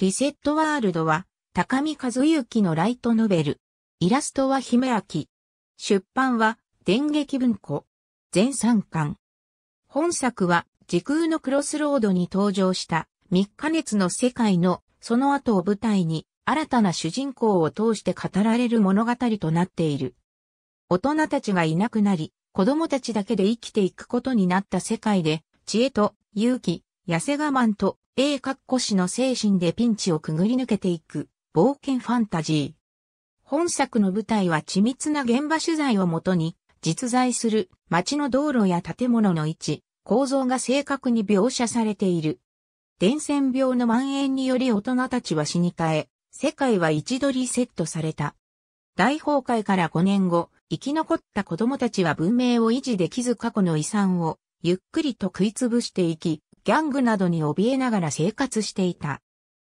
リセットワールドは、高見和幸のライトノベル。イラストは姫明。出版は、電撃文庫。全3巻。本作は、時空のクロスロードに登場した、3日熱の世界の、その後を舞台に、新たな主人公を通して語られる物語となっている。大人たちがいなくなり、子供たちだけで生きていくことになった世界で、知恵と勇気、痩せ我慢と英括弧氏の精神でピンチをくぐり抜けていく冒険ファンタジー。本作の舞台は緻密な現場取材をもとに、実在する街の道路や建物の位置、構造が正確に描写されている。伝染病の蔓延により大人たちは死に絶え、世界は一度リセットされた。大崩壊から5年後、生き残った子供たちは文明を維持できず過去の遺産をゆっくりと食いつぶしていき、ギャングなどに怯えながら生活していた。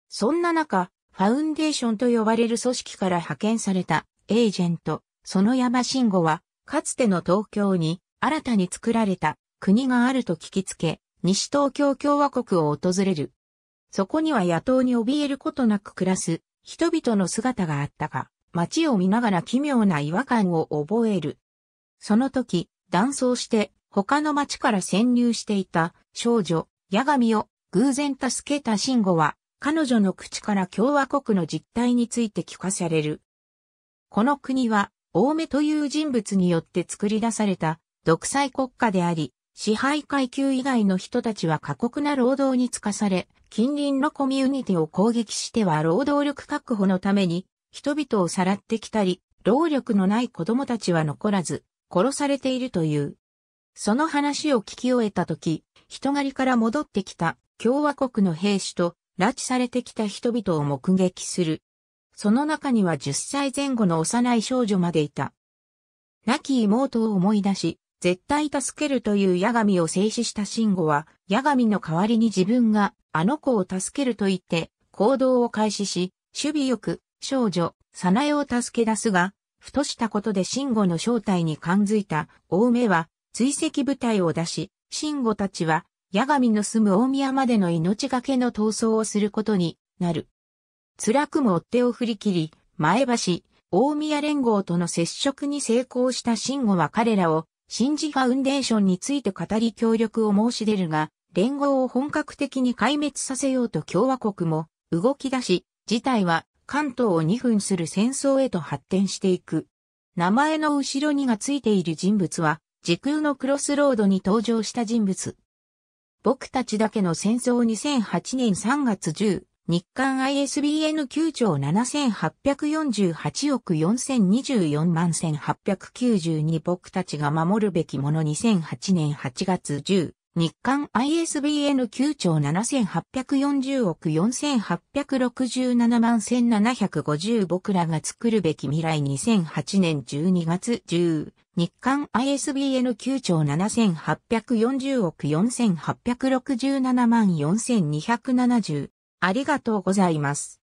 そんな中、ファウンデーションと呼ばれる組織から派遣されたエージェント、その山慎吾は、かつての東京に新たに作られた国があると聞きつけ、西東京共和国を訪れる。そこには野党に怯えることなく暮らす人々の姿があったが、街を見ながら奇妙な違和感を覚える。その時、断層して他の街から潜入していた少女ガ神を偶然助けた慎吾は、彼女の口から共和国の実態について聞かされる。この国は、大目という人物によって作り出された独裁国家であり、支配階級以外の人たちは過酷な労働に就かされ、近隣のコミュニティを攻撃しては労働力確保のために、人々をさらってきたり、労力のない子供たちは残らず、殺されているという。その話を聞き終えたとき、人狩りから戻ってきた共和国の兵士と拉致されてきた人々を目撃する。その中には10歳前後の幼い少女までいた。亡き妹を思い出し、絶対助けるという八神を制止した慎吾は、八神の代わりに自分があの子を助けると言って行動を開始し、守備よく少女、さなえを助け出すが、ふとしたことで慎吾の正体に感づいた、大梅は追跡部隊を出し、慎吾たちは、八神の住む大宮までの命がけの闘争をすることになる。辛くも追手を振り切り、前橋、大宮連合との接触に成功した慎吾は彼らを、新次ファウンデーションについて語り協力を申し出るが、連合を本格的に壊滅させようと共和国も動き出し、事態は関東を2分する戦争へと発展していく。名前の後ろにがついている人物は、時空のクロスロードに登場した人物。僕たちだけの戦争2008年3月10、日刊 ISBN 9兆7848億4024万1892僕たちが守るべきもの2008年8月10、日韓 ISBN 9兆7840億4867万1750僕らが作るべき未来2008年12月10日韓 ISBN 9兆7840億4867万4270ありがとうございます。